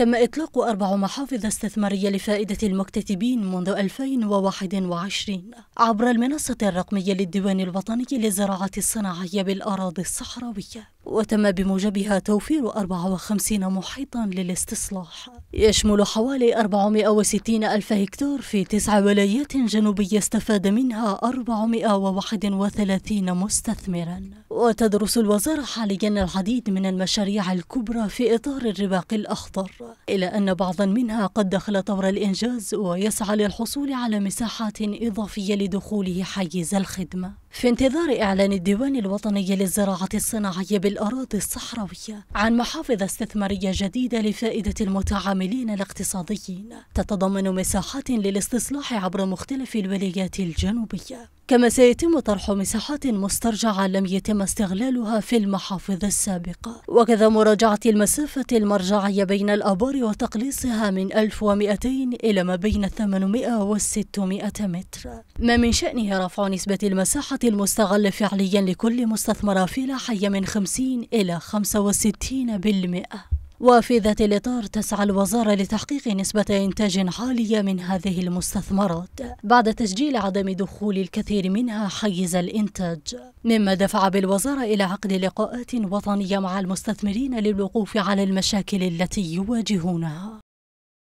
تم إطلاق أربع محافظ استثمارية لفائدة المكتتبين منذ 2021 عبر المنصة الرقمية للديوان الوطني للزراعة الصناعية بالأراضي الصحراوية وتم بموجبها توفير 54 محيطا للاستصلاح يشمل حوالي 460 ألف هكتار في تسع ولايات جنوبية استفاد منها 431 مستثمرا وتدرس الوزارة حاليا العديد من المشاريع الكبرى في إطار الرباق الأخضر إلا أن بعضا منها قد دخل طور الإنجاز ويسعى للحصول على مساحات إضافية لدخوله حيز الخدمة في انتظار إعلان الديوان الوطني للزراعة الصناعية بالأراضي الصحراوية عن محافظ استثمارية جديدة لفائدة المتعاملين الاقتصاديين تتضمن مساحات للاستصلاح عبر مختلف الولايات الجنوبية كما سيتم طرح مساحات مسترجعة لم يتم استغلالها في المحافظ السابقة وكذا مراجعة المسافة المرجعية بين الأبار وتقليصها من 1200 إلى ما بين 800 و 600 متر ما من شأنه رفع نسبة المساحة المستغلة فعليا لكل مستثمر في لا من 50 إلى 65 بالمئة وفي ذات الإطار تسعى الوزارة لتحقيق نسبة إنتاج عالية من هذه المستثمرات بعد تسجيل عدم دخول الكثير منها حيز الإنتاج مما دفع بالوزارة إلى عقد لقاءات وطنية مع المستثمرين للوقوف على المشاكل التي يواجهونها